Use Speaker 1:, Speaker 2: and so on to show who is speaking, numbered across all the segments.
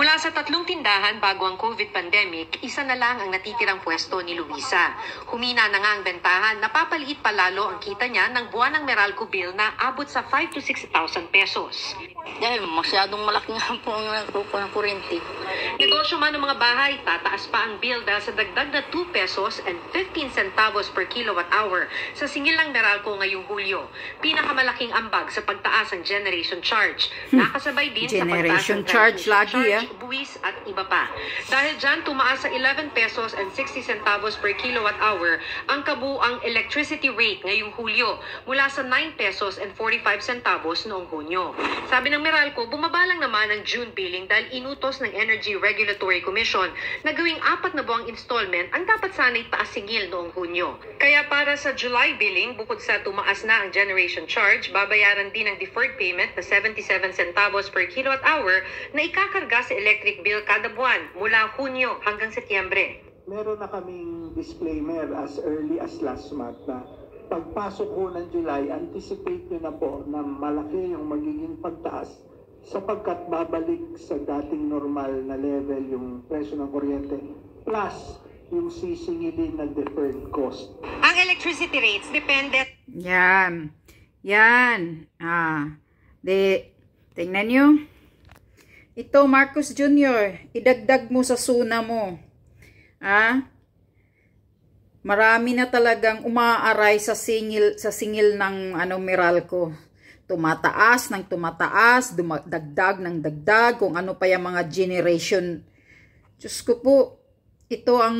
Speaker 1: Mula sa tatlong tindahan bago ang COVID pandemic, isa na lang ang natitirang pwesto ni Luisa. Humina na nga ang bentahan, napapaliit pa lalo ang kita niya ng buwan ng Meralco bill na abot sa 5 to 6,000 pesos. Dahil masyadong malaki nga po ang nakupo ng kurente. Negosyo man ng mga bahay, tataas pa ang bill dahil sa dagdag na 2 pesos and 15 centavos per kilowatt hour sa singil ng Meralco ngayong Hulyo. Pinakamalaking ambag sa pagtaas ng generation charge. Nakasabay din sa pagtaas ng charge buwis lagi eh. buwis at iba pa. Dahil dyan, tumaas sa 11 pesos and 60 centavos per kilowatt hour ang kabuang electricity rate ngayong Hulyo mula sa 9 pesos and 45 centavos noong Hunyo. Sabi ng Meralco, bumaba lang naman ang June billing dahil inutos ng Energy Regulatory Commission na gawing apat na buwang installment ang dapat sana'y paasingil noong Hunyo. Kaya para sa July billing, bukod sa tumaas na ang generation charge, babayaran din ang deferred payment na 77 centavos per kilowatt hour na ikakarga sa electric bill kada buwan mula Hunyo hanggang Setyembre. Meron na kaming disclaimer as early as last month na pagpasok ho ng July, anticipate nyo na po na malaki yung magiging pagtaas sapagkat babalik sa dating normal na level yung presyo ng kuryente plus yung
Speaker 2: sisingilin ng deferred cost. Ang
Speaker 1: electricity rates dependent...
Speaker 2: Yan. Yan. Ah. De, tingnan nyo. Ito, Marcos Jr., idagdag mo sa suna mo. Ah? Marami na talagang umaaray sa singil, sa singil ng ano, Meralco. Tumataas ng tumataas, dagdag ng dagdag, kung ano pa yung mga generation. Diyos ko po, ito ang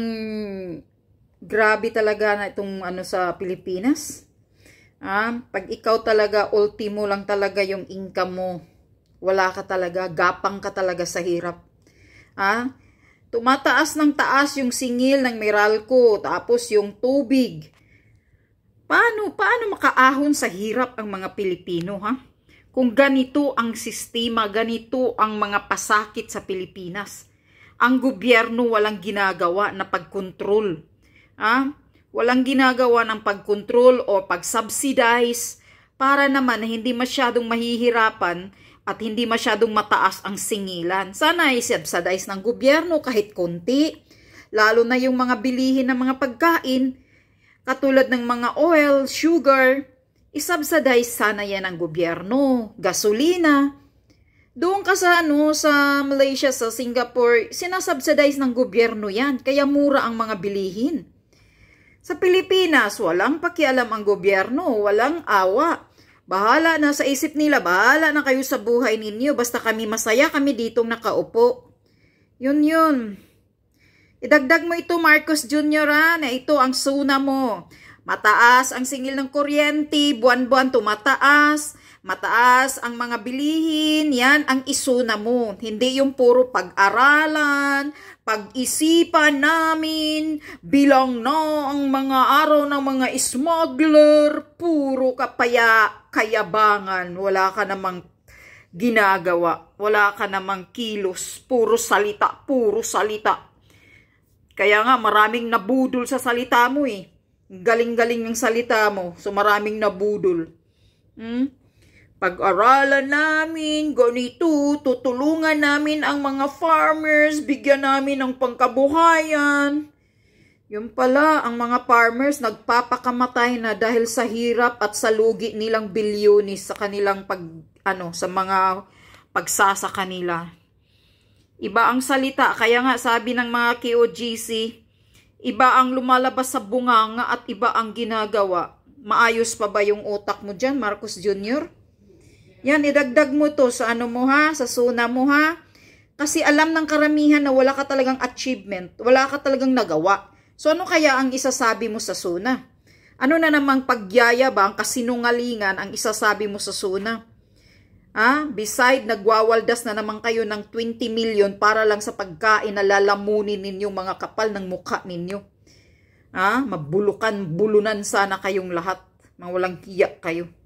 Speaker 2: grabe talaga na itong ano sa Pilipinas. Ah, pag ikaw talaga ultimo lang talaga yung income mo wala ka talaga, gapang ka talaga sa hirap. Ha? tumataas ng taas yung singil ng Meralco, tapos yung tubig. Paano, paano makaahon sa hirap ang mga Pilipino, ha? Kung ganito ang sistema, ganito ang mga pasakit sa Pilipinas. Ang gobyerno walang ginagawa na pagkontrol. Ha? Walang ginagawa ng pagkontrol o pagsubsidize para naman hindi masyadong mahihirapan at hindi masyadong mataas ang singilan. Sana subsidize ng gobyerno kahit konti, lalo na yung mga bilihin ng mga pagkain, katulad ng mga oil, sugar, isubsidize sana yan ng gobyerno, gasolina. Doon ka sa, ano, sa Malaysia, sa Singapore, sinasubsidize ng gobyerno yan, kaya mura ang mga bilihin. Sa Pilipinas, walang pakialam ang gobyerno, walang awa. Bahala na sa isip nila, bahala na kayo sa buhay ninyo, basta kami masaya kami ditong nakaupo. Yun yun. Idagdag mo ito Marcos Jr. Ha, na ito ang suna mo. Mataas ang singil ng kuryente, buwan-buwan tumataas. Mataas ang mga bilihin, yan ang isuna mo. Hindi yung puro pag-aralan, pag-isipan namin, bilang no ang mga araw ng mga smuggler, puro kapaya, kayabangan, wala ka namang ginagawa, wala ka namang kilos, puro salita, puro salita. Kaya nga maraming nabudol sa salita mo eh. Galing-galing yung salita mo, so maraming nabudol. Hmm? Pag-aralan namin, ganito, tutulungan namin ang mga farmers, bigyan namin ng pangkabuhayan. Yung pala, ang mga farmers nagpapakamatay na dahil sa hirap at sa lugi nilang bilyonis sa kanilang pag, ano, sa mga pagsasaka nila. Iba ang salita, kaya nga sabi ng mga KOGC, iba ang lumalabas sa bunganga at iba ang ginagawa. Maayos pa ba yung utak mo dyan, Marcos Jr.? Yan, idagdag mo to sa ano mo ha, sa suna mo ha. Kasi alam ng karamihan na wala ka talagang achievement, wala ka talagang nagawa. So ano kaya ang isasabi mo sa suna? Ano na namang pagyayabang, kasinungalingan ang isasabi mo sa suna? Ha? Beside, nagwawaldas na naman kayo ng 20 million para lang sa pagkain na lalamunin ninyong mga kapal ng mukha ninyo. Ha? Mabulukan, bulunan sana kayong lahat. Mga walang kiyak kayo.